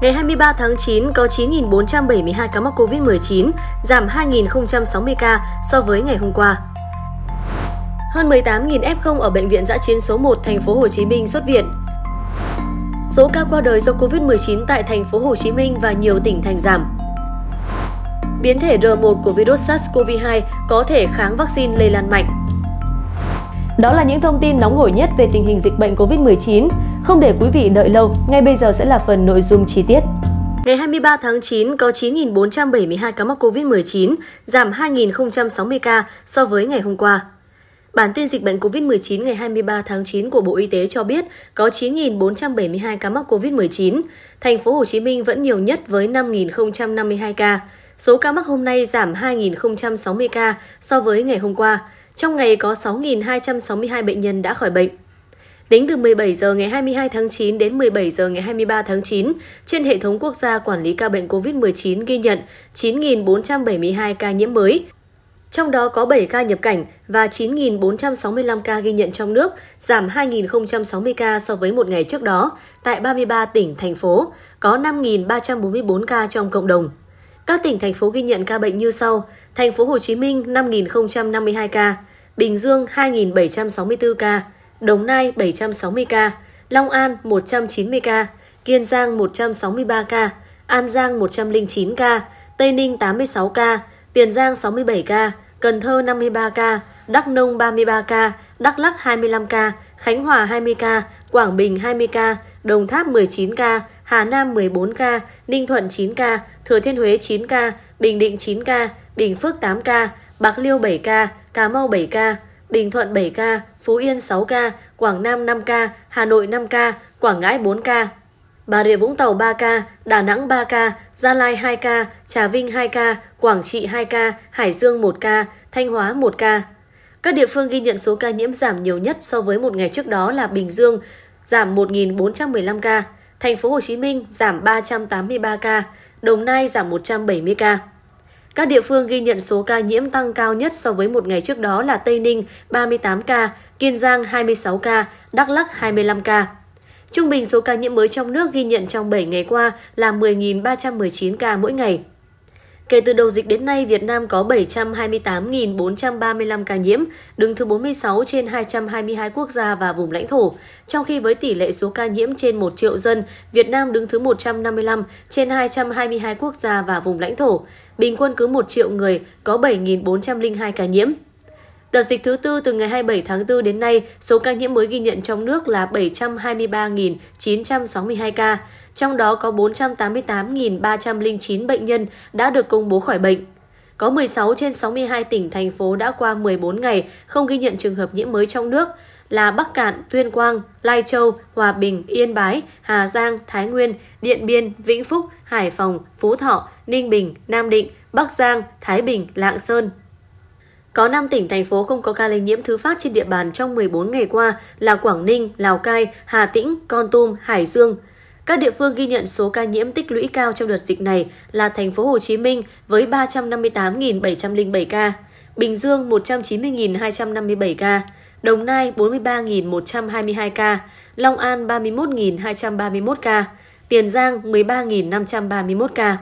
Ngày 23 tháng 9 có 9.472 ca mắc COVID-19, giảm 2.060 ca so với ngày hôm qua. Hơn 18.000 F0 ở bệnh viện giã chiến số 1 thành phố Hồ Chí Minh xuất viện. Số ca qua đời do COVID-19 tại thành phố Hồ Chí Minh và nhiều tỉnh thành giảm. Biến thể R1 của virus SARS-CoV-2 có thể kháng vaccine lây lan mạnh. Đó là những thông tin nóng hổi nhất về tình hình dịch bệnh COVID-19. Không để quý vị đợi lâu, ngay bây giờ sẽ là phần nội dung chi tiết. Ngày 23 tháng 9 có 9.472 ca mắc COVID-19, giảm 2.060 ca so với ngày hôm qua. Bản tin dịch bệnh COVID-19 ngày 23 tháng 9 của Bộ Y tế cho biết có 9.472 ca mắc COVID-19. Thành phố Hồ Chí Minh vẫn nhiều nhất với 5.052 ca. Số ca mắc hôm nay giảm 2.060 ca so với ngày hôm qua. Trong ngày có 6.262 bệnh nhân đã khỏi bệnh. Tính từ 17 giờ ngày 22 tháng 9 đến 17 giờ ngày 23 tháng 9, trên hệ thống quốc gia quản lý ca bệnh COVID-19 ghi nhận 9.472 ca nhiễm mới, trong đó có 7 ca nhập cảnh và 9.465 ca ghi nhận trong nước, giảm 2.060 ca so với một ngày trước đó tại 33 tỉnh, thành phố, có 5.344 ca trong cộng đồng. Các tỉnh, thành phố ghi nhận ca bệnh như sau, thành phố Hồ Chí Minh 5.052 ca, Bình Dương 2.764 ca, Đồng Nai 760 ca, Long An 190 ca, Kiên Giang 163 ca, An Giang 109 ca, Tây Ninh 86 ca, Tiền Giang 67 ca, Cần Thơ 53 ca, Đắk Nông 33 ca, Đắk Lắc 25 ca, Khánh Hòa 20 ca, Quảng Bình 20 ca, Đồng Tháp 19 ca, Hà Nam 14 ca, Ninh Thuận 9 ca, Thừa Thiên Huế 9 ca, Bình Định 9 ca, Bình Phước 8 ca, Bạc Liêu 7 ca, Cà Mau 7 ca, Bình Thuận 7 ca, Phú Yên 6 ca, Quảng Nam 5 ca, Hà Nội 5 ca, Quảng Ngãi 4 ca. Bà Rịa Vũng Tàu 3 ca, Đà Nẵng 3 ca, Gia Lai 2 ca, Trà Vinh 2 ca, Quảng Trị 2 ca, Hải Dương 1 ca, Thanh Hóa 1 ca. Các địa phương ghi nhận số ca nhiễm giảm nhiều nhất so với một ngày trước đó là Bình Dương giảm 1.415 ca, Thành phố Hồ Chí Minh giảm 383 ca, Đồng Nai giảm 170 ca. Các địa phương ghi nhận số ca nhiễm tăng cao nhất so với một ngày trước đó là Tây Ninh 38 ca, Kiên Giang 26 ca, Đắk Lắc 25 ca. Trung bình số ca nhiễm mới trong nước ghi nhận trong 7 ngày qua là 10.319 ca mỗi ngày. Kể từ đầu dịch đến nay, Việt Nam có 728.435 ca nhiễm, đứng thứ 46 trên 222 quốc gia và vùng lãnh thổ. Trong khi với tỷ lệ số ca nhiễm trên 1 triệu dân, Việt Nam đứng thứ 155 trên 222 quốc gia và vùng lãnh thổ. Bình quân cứ 1 triệu người có 7.402 ca nhiễm. Đợt dịch thứ tư từ ngày 27 tháng 4 đến nay, số ca nhiễm mới ghi nhận trong nước là 723.962 ca trong đó có 488.309 bệnh nhân đã được công bố khỏi bệnh. Có 16 trên 62 tỉnh, thành phố đã qua 14 ngày không ghi nhận trường hợp nhiễm mới trong nước là Bắc Cạn, Tuyên Quang, Lai Châu, Hòa Bình, Yên Bái, Hà Giang, Thái Nguyên, Điện Biên, Vĩnh Phúc, Hải Phòng, Phú Thọ, Ninh Bình, Nam Định, Bắc Giang, Thái Bình, Lạng Sơn, có 5 tỉnh, thành phố không có ca lây nhiễm thứ phát trên địa bàn trong 14 ngày qua là Quảng Ninh, Lào Cai, Hà Tĩnh, Con Tum, Hải Dương. Các địa phương ghi nhận số ca nhiễm tích lũy cao trong đợt dịch này là thành phố Hồ Chí Minh với 358.707 ca, Bình Dương 190.257 ca, Đồng Nai 43.122 ca, Long An 31.231 ca, Tiền Giang 13.531 ca.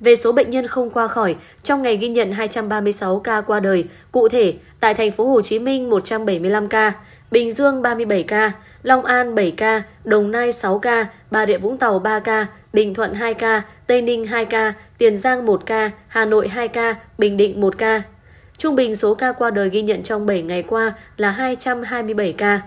Về số bệnh nhân không qua khỏi, trong ngày ghi nhận 236 ca qua đời, cụ thể tại thành phố Hồ Chí Minh 175 ca, Bình Dương 37 ca, Long An 7 ca, Đồng Nai 6 ca, Bà Rịa Vũng Tàu 3 ca, Bình Thuận 2 ca, Tây Ninh 2 ca, Tiền Giang 1 ca, Hà Nội 2 ca, Bình Định 1 ca. Trung bình số ca qua đời ghi nhận trong 7 ngày qua là 227 ca.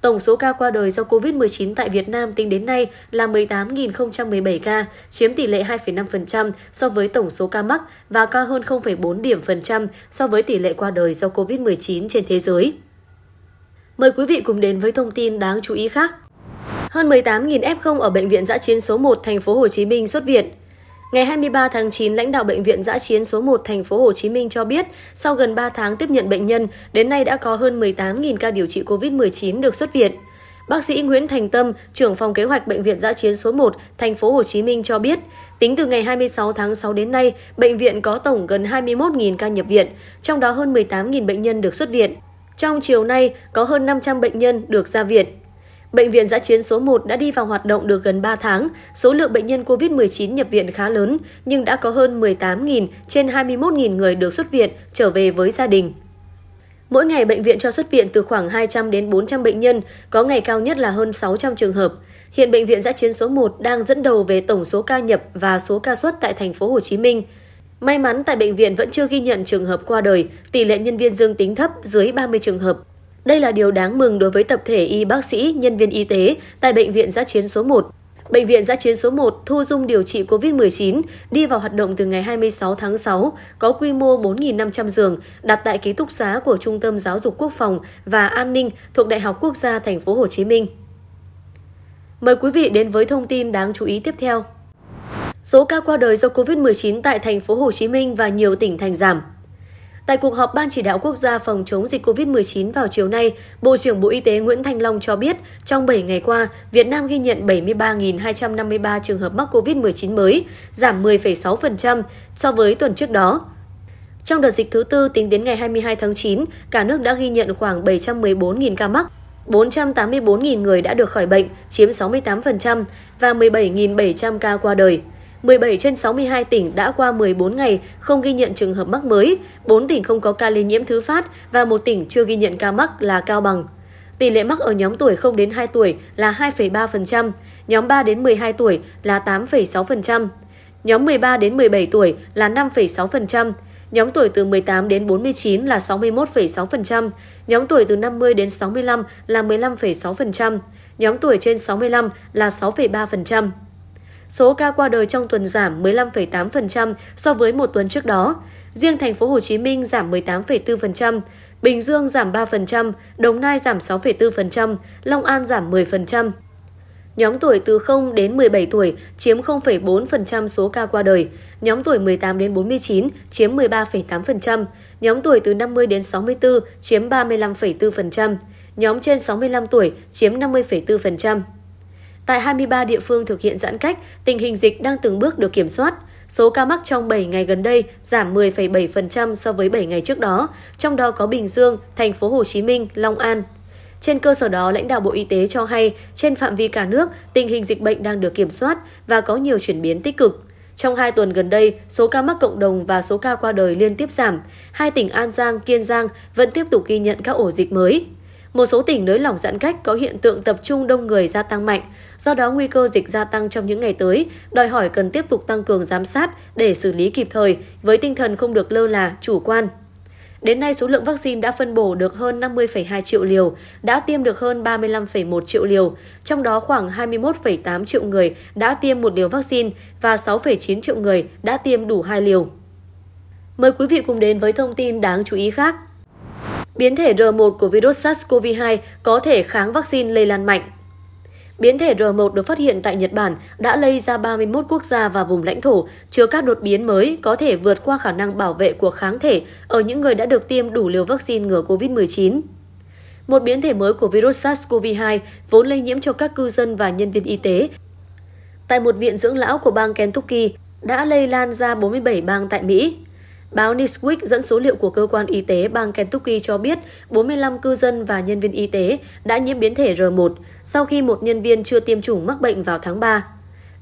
Tổng số ca qua đời do COVID-19 tại Việt Nam tính đến nay là 18.017 ca, chiếm tỷ lệ 2,5% so với tổng số ca mắc và cao hơn 0,4 điểm phần trăm so với tỷ lệ qua đời do COVID-19 trên thế giới. Mời quý vị cùng đến với thông tin đáng chú ý khác. Hơn 18.000 F0 ở bệnh viện giã chiến số 1 thành phố Hồ Chí Minh xuất viện. Ngày 23 tháng 9, lãnh đạo bệnh viện giã chiến số 1 thành phố Hồ Chí Minh cho biết, sau gần 3 tháng tiếp nhận bệnh nhân, đến nay đã có hơn 18.000 ca điều trị COVID-19 được xuất viện. Bác sĩ Nguyễn Thành Tâm, trưởng phòng kế hoạch bệnh viện giã chiến số 1 thành phố Hồ Chí Minh cho biết, tính từ ngày 26 tháng 6 đến nay, bệnh viện có tổng gần 21.000 ca nhập viện, trong đó hơn 18.000 bệnh nhân được xuất viện. Trong chiều nay, có hơn 500 bệnh nhân được ra viện. Bệnh viện giã chiến số 1 đã đi vào hoạt động được gần 3 tháng. Số lượng bệnh nhân COVID-19 nhập viện khá lớn, nhưng đã có hơn 18.000 trên 21.000 người được xuất viện trở về với gia đình. Mỗi ngày bệnh viện cho xuất viện từ khoảng 200 đến 400 bệnh nhân, có ngày cao nhất là hơn 600 trường hợp. Hiện bệnh viện giã chiến số 1 đang dẫn đầu về tổng số ca nhập và số ca xuất tại thành phố Hồ Chí Minh. May mắn tại bệnh viện vẫn chưa ghi nhận trường hợp qua đời, tỷ lệ nhân viên dương tính thấp dưới 30 trường hợp. Đây là điều đáng mừng đối với tập thể y bác sĩ, nhân viên y tế tại Bệnh viện Giã Chiến số 1. Bệnh viện Giã Chiến số 1 thu dung điều trị COVID-19 đi vào hoạt động từ ngày 26 tháng 6, có quy mô 4.500 giường, đặt tại ký túc xá của Trung tâm Giáo dục Quốc phòng và An ninh thuộc Đại học Quốc gia Thành phố Hồ Chí Minh. Mời quý vị đến với thông tin đáng chú ý tiếp theo. Số ca qua đời do COVID-19 tại thành phố Hồ Chí Minh và nhiều tỉnh thành giảm. Tại cuộc họp Ban chỉ đạo quốc gia phòng chống dịch COVID-19 vào chiều nay, Bộ trưởng Bộ Y tế Nguyễn Thanh Long cho biết trong 7 ngày qua, Việt Nam ghi nhận 73.253 trường hợp mắc COVID-19 mới, giảm 10,6% so với tuần trước đó. Trong đợt dịch thứ tư tính đến ngày 22 tháng 9, cả nước đã ghi nhận khoảng 714.000 ca mắc, 484.000 người đã được khỏi bệnh, chiếm 68% và 17.700 ca qua đời. 17 trên 62 tỉnh đã qua 14 ngày không ghi nhận trường hợp mắc mới, 4 tỉnh không có ca lây nhiễm thứ phát và một tỉnh chưa ghi nhận ca mắc là Cao Bằng. Tỷ lệ mắc ở nhóm tuổi 0 đến 2 tuổi là 2,3%, nhóm 3 đến 12 tuổi là 8,6%, nhóm 13 đến 17 tuổi là 5,6%, nhóm tuổi từ 18 đến 49 là 61,6%, nhóm tuổi từ 50 đến 65 là 15,6%, nhóm tuổi trên 65 là 6,3% số ca qua đời trong tuần giảm 15,8% so với một tuần trước đó. Riêng thành phố Hồ Chí Minh giảm 18,4%, Bình Dương giảm 3%, Đồng Nai giảm 6,4%, Long An giảm 10%. Nhóm tuổi từ 0 đến 17 tuổi chiếm 0,4% số ca qua đời, nhóm tuổi 18 đến 49 chiếm 13,8%, nhóm tuổi từ 50 đến 64 chiếm 35,4%, nhóm trên 65 tuổi chiếm 50,4%. Tại 23 địa phương thực hiện giãn cách, tình hình dịch đang từng bước được kiểm soát. Số ca mắc trong 7 ngày gần đây giảm 10,7% so với 7 ngày trước đó, trong đó có Bình Dương, thành phố Hồ Chí Minh, Long An. Trên cơ sở đó, lãnh đạo Bộ Y tế cho hay trên phạm vi cả nước, tình hình dịch bệnh đang được kiểm soát và có nhiều chuyển biến tích cực. Trong hai tuần gần đây, số ca mắc cộng đồng và số ca qua đời liên tiếp giảm. Hai tỉnh An Giang, Kiên Giang vẫn tiếp tục ghi nhận các ổ dịch mới. Một số tỉnh nới lỏng giãn cách có hiện tượng tập trung đông người gia tăng mạnh, do đó nguy cơ dịch gia tăng trong những ngày tới, đòi hỏi cần tiếp tục tăng cường giám sát để xử lý kịp thời với tinh thần không được lơ là, chủ quan. Đến nay, số lượng vaccine đã phân bổ được hơn 50,2 triệu liều, đã tiêm được hơn 35,1 triệu liều, trong đó khoảng 21,8 triệu người đã tiêm một liều vaccine và 6,9 triệu người đã tiêm đủ hai liều. Mời quý vị cùng đến với thông tin đáng chú ý khác biến thể R1 của virus SARS-CoV-2 có thể kháng vaccine lây lan mạnh. Biến thể R1 được phát hiện tại Nhật Bản đã lây ra 31 quốc gia và vùng lãnh thổ, chứa các đột biến mới có thể vượt qua khả năng bảo vệ của kháng thể ở những người đã được tiêm đủ liều vaccine ngừa COVID-19. Một biến thể mới của virus SARS-CoV-2 vốn lây nhiễm cho các cư dân và nhân viên y tế. Tại một viện dưỡng lão của bang Kentucky đã lây lan ra 47 bang tại Mỹ. Báo Newsweek dẫn số liệu của cơ quan y tế bang Kentucky cho biết 45 cư dân và nhân viên y tế đã nhiễm biến thể R1 sau khi một nhân viên chưa tiêm chủng mắc bệnh vào tháng 3.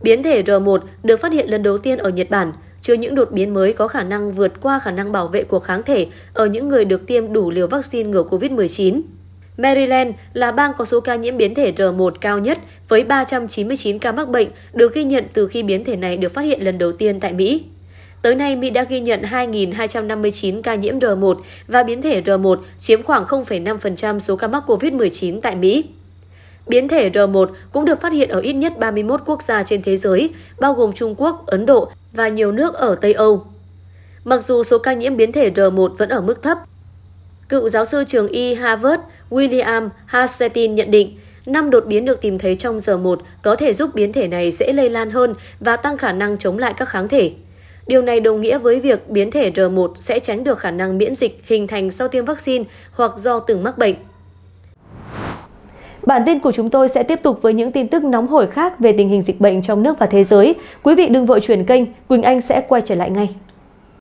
Biến thể R1 được phát hiện lần đầu tiên ở Nhật Bản, chứa những đột biến mới có khả năng vượt qua khả năng bảo vệ của kháng thể ở những người được tiêm đủ liều vaccine ngừa COVID-19. Maryland là bang có số ca nhiễm biến thể R1 cao nhất với 399 ca mắc bệnh được ghi nhận từ khi biến thể này được phát hiện lần đầu tiên tại Mỹ. Tới nay, Mỹ đã ghi nhận 2.259 ca nhiễm R1 và biến thể R1 chiếm khoảng 0,5% số ca mắc COVID-19 tại Mỹ. Biến thể R1 cũng được phát hiện ở ít nhất 31 quốc gia trên thế giới, bao gồm Trung Quốc, Ấn Độ và nhiều nước ở Tây Âu. Mặc dù số ca nhiễm biến thể R1 vẫn ở mức thấp, cựu giáo sư trường y Harvard William hastin nhận định năm đột biến được tìm thấy trong r 1 có thể giúp biến thể này dễ lây lan hơn và tăng khả năng chống lại các kháng thể. Điều này đồng nghĩa với việc biến thể R1 sẽ tránh được khả năng miễn dịch hình thành sau tiêm vaccine hoặc do từng mắc bệnh. Bản tin của chúng tôi sẽ tiếp tục với những tin tức nóng hổi khác về tình hình dịch bệnh trong nước và thế giới. Quý vị đừng vội chuyển kênh, Quỳnh Anh sẽ quay trở lại ngay.